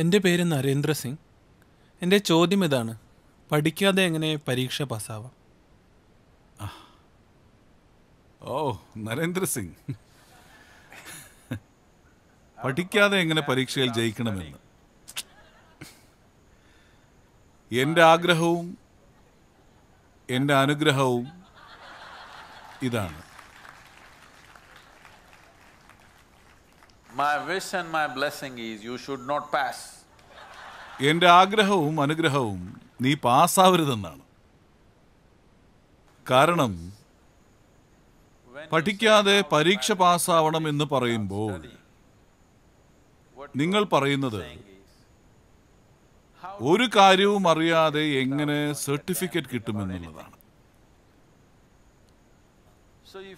എൻ്റെ പേര് നരേന്ദ്ര സിംഗ് എൻ്റെ ചോദ്യം ഇതാണ് പഠിക്കാതെ എങ്ങനെ പരീക്ഷ പാസ്സാവാം ഓ നരേന്ദ്ര സിംഗ് പഠിക്കാതെ എങ്ങനെ പരീക്ഷയിൽ ജയിക്കണമെന്ന് എൻ്റെ ആഗ്രഹവും എൻ്റെ അനുഗ്രഹവും ഇതാണ് My wish and my blessing is you should not pass. എൻ്റെ ആഗ്രഹവും അനുഗ്രഹവും നീ പാസ്സാവരുതെന്നാണ് കാരണം പഠിക്കാതെ പരീക്ഷ പാസ്സാവണം എന്ന് പറയുമ്പോൾ നിങ്ങൾ പറയുന്നത് ഒരു കാര്യവും അറിയാതെ എങ്ങനെ സർട്ടിഫിക്കറ്റ് കിട്ടുമെന്നുള്ളതാണ്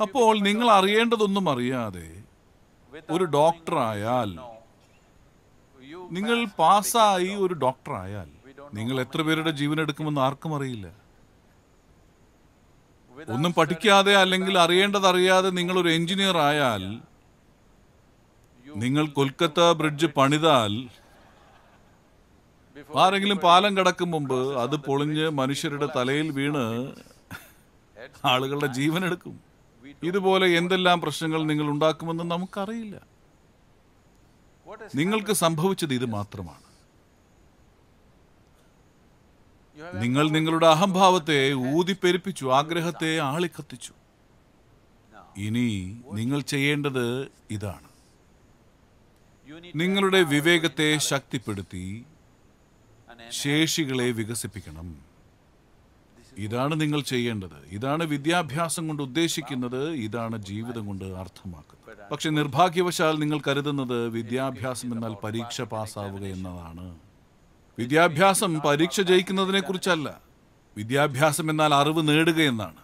അപ്പോൾ നിങ്ങൾ അറിയേണ്ടതൊന്നും അറിയാതെ ഒരു ഡോക്ടറായാൽ നിങ്ങൾ പാസ്സായി ഒരു ഡോക്ടറായാൽ നിങ്ങൾ എത്ര പേരുടെ ജീവൻ എടുക്കുമെന്ന് ആർക്കും അറിയില്ല ഒന്നും പഠിക്കാതെ അല്ലെങ്കിൽ അറിയേണ്ടത് അറിയാതെ നിങ്ങൾ ഒരു എഞ്ചിനീയർ ആയാൽ നിങ്ങൾ കൊൽക്കത്ത ബ്രിഡ്ജ് പണിതാൽ ആരെങ്കിലും പാലം കടക്കും മുമ്പ് അത് പൊളിഞ്ഞ് മനുഷ്യരുടെ തലയിൽ വീണ് ആളുകളുടെ ജീവൻ എടുക്കും ഇതുപോലെ എന്തെല്ലാം പ്രശ്നങ്ങൾ നിങ്ങൾ ഉണ്ടാക്കുമെന്ന് നമുക്കറിയില്ല നിങ്ങൾക്ക് സംഭവിച്ചത് ഇത് മാത്രമാണ് നിങ്ങൾ നിങ്ങളുടെ അഹംഭാവത്തെ ഊതിപ്പെരിപ്പിച്ചു ആഗ്രഹത്തെ ആളിക്കത്തിച്ചു ഇനി നിങ്ങൾ ചെയ്യേണ്ടത് ഇതാണ് നിങ്ങളുടെ വിവേകത്തെ ശക്തിപ്പെടുത്തി ശേഷികളെ വികസിപ്പിക്കണം ഇതാണ് നിങ്ങൾ ചെയ്യേണ്ടത് ഇതാണ് വിദ്യാഭ്യാസം കൊണ്ട് ഉദ്ദേശിക്കുന്നത് ഇതാണ് ജീവിതം കൊണ്ട് അർത്ഥമാക്കുന്നത് പക്ഷെ നിർഭാഗ്യവശാൽ നിങ്ങൾ കരുതുന്നത് വിദ്യാഭ്യാസം എന്നാൽ പരീക്ഷ പാസ്സാവുക എന്നതാണ് വിദ്യാഭ്യാസം പരീക്ഷ ജയിക്കുന്നതിനെ കുറിച്ചല്ല വിദ്യാഭ്യാസം എന്നാൽ അറിവ് നേടുക എന്നാണ്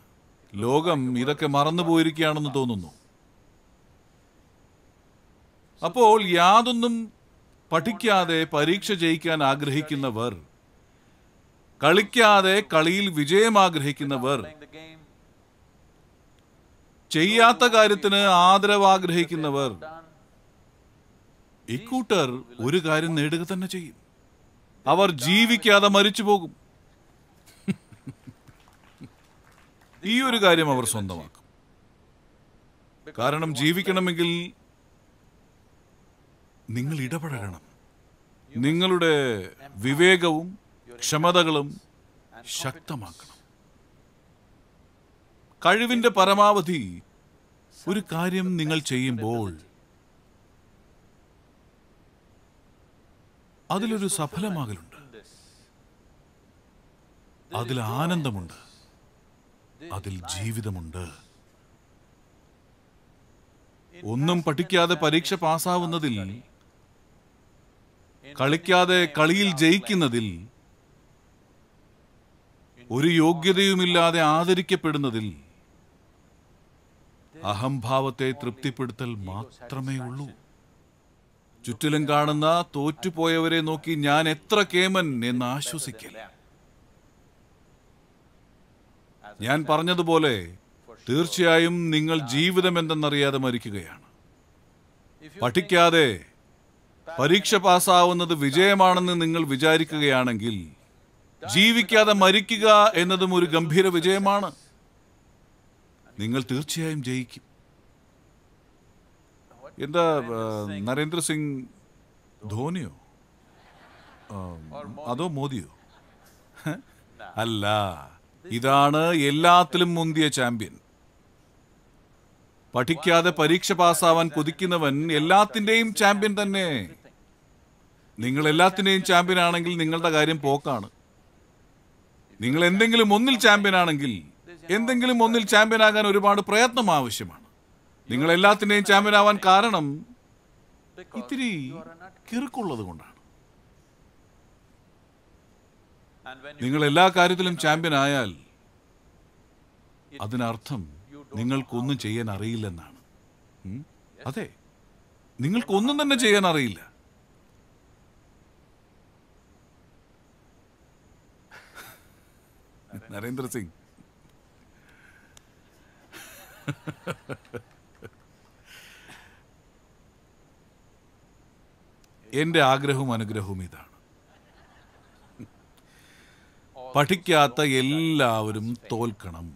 ലോകം ഇതൊക്കെ മറന്നു പോയിരിക്കുകയാണെന്ന് തോന്നുന്നു അപ്പോൾ യാതൊന്നും പഠിക്കാതെ പരീക്ഷ ജയിക്കാൻ ആഗ്രഹിക്കുന്നവർ കളിക്കാതെ കളിയിൽ വിജയം ആഗ്രഹിക്കുന്നവർ ചെയ്യാത്ത കാര്യത്തിന് ആദരവ് ആഗ്രഹിക്കുന്നവർ ഇക്കൂട്ടർ ഒരു കാര്യം നേടുക തന്നെ ചെയ്യും അവർ ജീവിക്കാതെ മരിച്ചു പോകും ഈ ഒരു കാര്യം അവർ സ്വന്തമാക്കും കാരണം ജീവിക്കണമെങ്കിൽ നിങ്ങൾ ഇടപഴകണം നിങ്ങളുടെ വിവേകവും ക്ഷമതകളും ശക്തമാക്കണം കഴിവിൻ്റെ പരമാവധി ഒരു കാര്യം നിങ്ങൾ ചെയ്യുമ്പോൾ അതിലൊരു സഫലമാകലുണ്ട് അതിൽ ആനന്ദമുണ്ട് അതിൽ ജീവിതമുണ്ട് ഒന്നും പഠിക്കാതെ പരീക്ഷ പാസ്സാവുന്നതിൽ കളിക്കാതെ കളിയിൽ ജയിക്കുന്നതിൽ ഒരു യോഗ്യതയുമില്ലാതെ ആദരിക്കപ്പെടുന്നതിൽ അഹംഭാവത്തെ തൃപ്തിപ്പെടുത്തൽ മാത്രമേ ഉള്ളൂ ചുറ്റിലും കാണുന്ന തോറ്റുപോയവരെ നോക്കി ഞാൻ എത്ര കേമൻ എന്ന് ആശ്വസിക്കൽ ഞാൻ പറഞ്ഞതുപോലെ തീർച്ചയായും നിങ്ങൾ ജീവിതം എന്തെന്നറിയാതെ മരിക്കുകയാണ് പഠിക്കാതെ പരീക്ഷ പാസ്സാവുന്നത് വിജയമാണെന്ന് നിങ്ങൾ വിചാരിക്കുകയാണെങ്കിൽ ജീവിക്കാതെ മരിക്കുക എന്നതും ഒരു ഗംഭീര വിജയമാണ് നിങ്ങൾ തീർച്ചയായും ജയിക്കും എന്താ നരേന്ദ്ര സിംഗ് ധോണിയോ അതോ മോദിയോ അല്ല ഇതാണ് എല്ലാത്തിലും മുന്തിയ ചാമ്പ്യൻ പഠിക്കാതെ പരീക്ഷ പാസ്സാവാൻ കൊതിക്കുന്നവൻ എല്ലാത്തിൻ്റെയും ചാമ്പ്യൻ തന്നെ നിങ്ങൾ എല്ലാത്തിൻ്റെയും ചാമ്പ്യൻ ആണെങ്കിൽ നിങ്ങളുടെ കാര്യം പോക്കാണ് നിങ്ങൾ എന്തെങ്കിലും ഒന്നിൽ ചാമ്പ്യൻ ആണെങ്കിൽ എന്തെങ്കിലും ഒന്നിൽ ചാമ്പ്യൻ ആകാൻ ഒരുപാട് പ്രയത്നം ആവശ്യമാണ് നിങ്ങൾ എല്ലാത്തിനെയും ചാമ്പ്യൻ ആവാൻ കാരണം ഇത്തിരി കിറുക്കുള്ളത് കൊണ്ടാണ് നിങ്ങൾ എല്ലാ കാര്യത്തിലും ചാമ്പ്യൻ ആയാൽ അതിനർത്ഥം നിങ്ങൾക്കൊന്നും ചെയ്യാൻ അറിയില്ലെന്നാണ് അതെ നിങ്ങൾക്കൊന്നും തന്നെ ചെയ്യാൻ അറിയില്ല നരേന്ദ്ര സിംഗ് എന്റെ ആഗ്രഹവും അനുഗ്രഹവും ഇതാണ് പഠിക്കാത്ത എല്ലാവരും തോൽക്കണം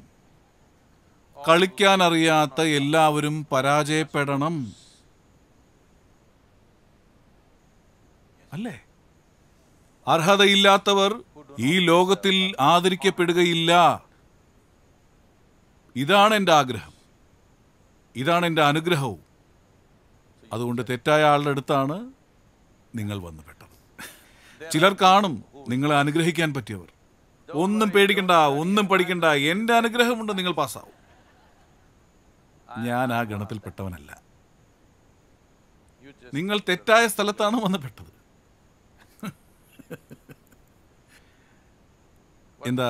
കളിക്കാനറിയാത്ത എല്ലാവരും പരാജയപ്പെടണം അല്ലേ അർഹതയില്ലാത്തവർ ഈ ലോകത്തിൽ ആദരിക്കപ്പെടുകയില്ല ഇതാണ് എൻ്റെ ആഗ്രഹം ഇതാണ് എൻ്റെ അനുഗ്രഹവും അതുകൊണ്ട് തെറ്റായ ആളുടെ അടുത്താണ് നിങ്ങൾ വന്നു പെട്ടത് ചിലർ കാണും നിങ്ങളെ അനുഗ്രഹിക്കാൻ പറ്റിയവർ ഒന്നും പേടിക്കണ്ട ഒന്നും പഠിക്കണ്ട എൻ്റെ അനുഗ്രഹമുണ്ട് നിങ്ങൾ പാസ്സാവും ഞാൻ ആ ഗണത്തിൽപ്പെട്ടവനല്ല നിങ്ങൾ തെറ്റായ സ്ഥലത്താണ് വന്നു പെട്ടത് എന്താ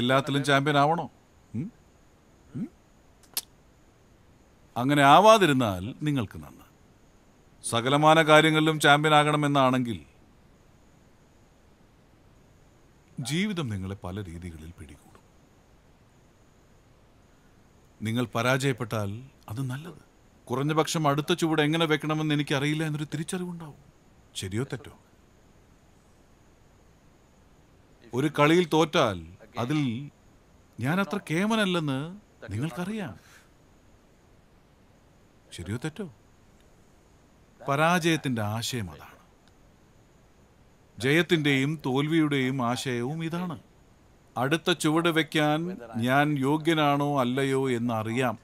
എല്ലാത്തിലും ചാമ്പ്യൻ ആവണോ അങ്ങനെ ആവാതിരുന്നാൽ നിങ്ങൾക്ക് നന്ന് സകലമാന കാര്യങ്ങളിലും ചാമ്പ്യൻ ആകണമെന്നാണെങ്കിൽ ജീവിതം നിങ്ങളെ പല രീതികളിൽ പിടികൂടും നിങ്ങൾ പരാജയപ്പെട്ടാൽ അത് നല്ലത് കുറഞ്ഞപക്ഷം അടുത്ത ചുവട് എങ്ങനെ വെക്കണമെന്ന് എനിക്കറിയില്ല എന്നൊരു തിരിച്ചറിവുണ്ടാവും ശരിയോ തെറ്റോ ഒരു കളിയിൽ തോറ്റാൽ അതിൽ ഞാൻ അത്ര കേമനല്ലെന്ന് നിങ്ങൾക്കറിയാം ശരിയോ തെറ്റോ പരാജയത്തിന്റെ ആശയം അതാണ് ജയത്തിന്റെയും തോൽവിയുടെയും ആശയവും ഇതാണ് അടുത്ത ചുവട് വയ്ക്കാൻ ഞാൻ യോഗ്യനാണോ അല്ലയോ എന്നറിയാം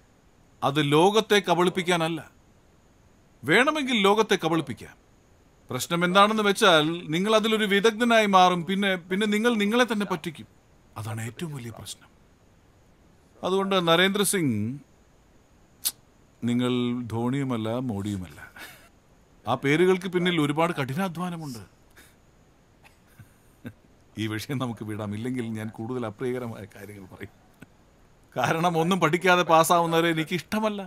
അത് ലോകത്തെ കബളിപ്പിക്കാനല്ല വേണമെങ്കിൽ ലോകത്തെ കബളിപ്പിക്കാം പ്രശ്നം എന്താണെന്ന് വെച്ചാൽ നിങ്ങൾ അതിലൊരു വിദഗ്ധനായി മാറും പിന്നെ പിന്നെ നിങ്ങൾ നിങ്ങളെ തന്നെ പറ്റിക്കും അതാണ് ഏറ്റവും വലിയ പ്രശ്നം അതുകൊണ്ട് നരേന്ദ്ര സിംഗ് നിങ്ങൾ ധോണിയുമല്ല മോഡിയുമല്ല ആ പേരുകൾക്ക് പിന്നിൽ ഒരുപാട് കഠിനാധ്വാനമുണ്ട് ഈ വിഷയം നമുക്ക് വിടാം ഇല്ലെങ്കിൽ ഞാൻ കൂടുതൽ അപ്രിയകരമായ കാര്യങ്ങൾ പറയും കാരണം ഒന്നും പഠിക്കാതെ പാസ്സാവുന്നവരെ എനിക്ക് ഇഷ്ടമല്ല